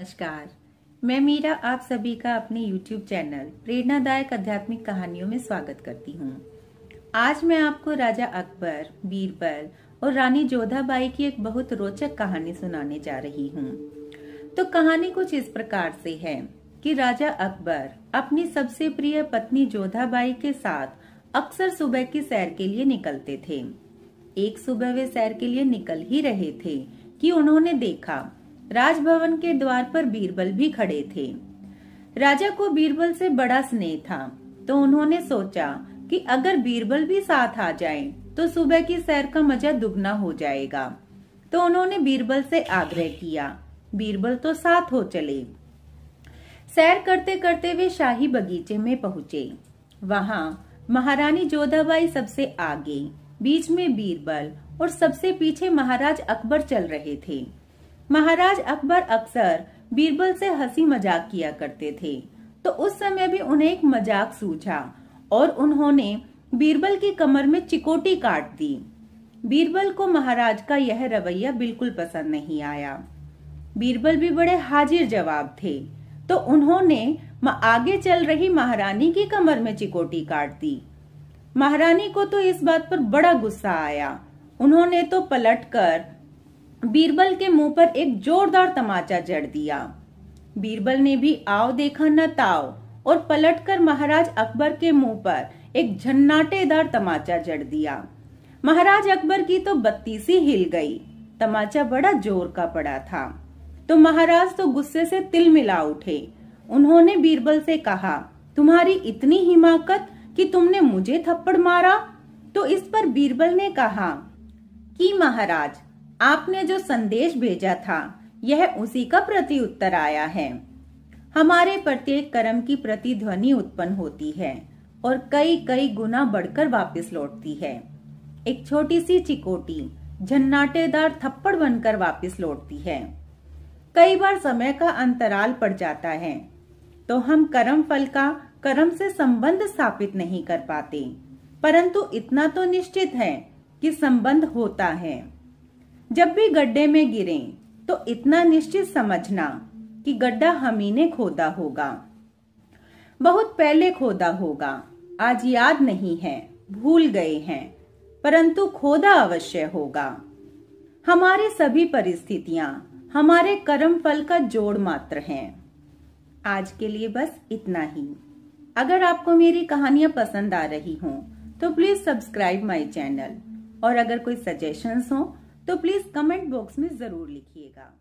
नमस्कार मैं मीरा आप सभी का अपने YouTube चैनल प्रेरणादायक आध्यात्मिक कहानियों में स्वागत करती हूँ आज मैं आपको राजा अकबर बीरबल और रानी जोधाबाई की एक बहुत रोचक कहानी सुनाने जा रही हूँ तो कहानी कुछ इस प्रकार से है कि राजा अकबर अपनी सबसे प्रिय पत्नी जोधाबाई के साथ अक्सर सुबह की सैर के लिए निकलते थे एक सुबह वे सैर के लिए निकल ही रहे थे कि उन्होंने देखा राजभवन के द्वार पर बीरबल भी खड़े थे राजा को बीरबल से बड़ा स्नेह था तो उन्होंने सोचा कि अगर बीरबल भी साथ आ जाए तो सुबह की सैर का मजा दुगना हो जाएगा तो उन्होंने बीरबल से आग्रह किया बीरबल तो साथ हो चले सैर करते करते वे शाही बगीचे में पहुंचे वहां महारानी जोधाबाई सबसे आगे बीच में बीरबल और सबसे पीछे महाराज अकबर चल रहे थे महाराज अकबर अक्सर बीरबल से हंसी मजाक किया करते थे तो उस समय भी उन्हें एक मजाक सूझा और उन्होंने बीरबल की कमर में चिकोटी काट दी बीरबल को महाराज का यह रवैया बिल्कुल पसंद नहीं आया बीरबल भी बड़े हाजिर जवाब थे तो उन्होंने आगे चल रही महारानी की कमर में चिकोटी काट दी महारानी को तो इस बात पर बड़ा गुस्सा आया उन्होंने तो पलटकर बीरबल के मुंह पर एक जोरदार तमाचा जड़ दिया बीरबल ने भी आओ देखा न ताओ और पलटकर महाराज अकबर के मुंह पर एक झन्नाटेदार तमाचा जड़ दिया महाराज अकबर की तो बत्तीसी हिल गई तमाचा बड़ा जोर का पड़ा था तो महाराज तो गुस्से से तिल मिला उठे उन्होंने बीरबल से कहा तुम्हारी इतनी हिमाकत कि तुमने मुझे थप्पड़ मारा तो इस पर बीरबल ने कहा कि महाराज आपने जो संदेश भेजा था यह उसी का प्रति उत्तर आया है हमारे प्रत्येक कर्म की प्रतिध्वनि उत्पन्न होती है और कई कई गुना बढ़कर वापस लौटती है एक छोटी सी चिकोटी झन्नाटेदार थप्पड़ बनकर वापस लौटती है कई बार समय का अंतराल पड़ जाता है तो हम कर्म फल का कर्म से संबंध स्थापित नहीं कर पाते परंतु इतना तो निश्चित है कि संबंध होता है जब भी गड्ढे में गिरे तो इतना निश्चित समझना कि गड्ढा हम ही ने खोदा होगा बहुत पहले खोदा होगा आज याद नहीं है भूल गए हैं परंतु खोदा अवश्य होगा हमारे सभी परिस्थितियां हमारे कर्म फल का जोड़ मात्र हैं आज के लिए बस इतना ही अगर आपको मेरी कहानियां पसंद आ रही हों तो प्लीज सब्सक्राइब माय चैनल और अगर कोई सजेशंस हो तो प्लीज कमेंट बॉक्स में जरूर लिखिएगा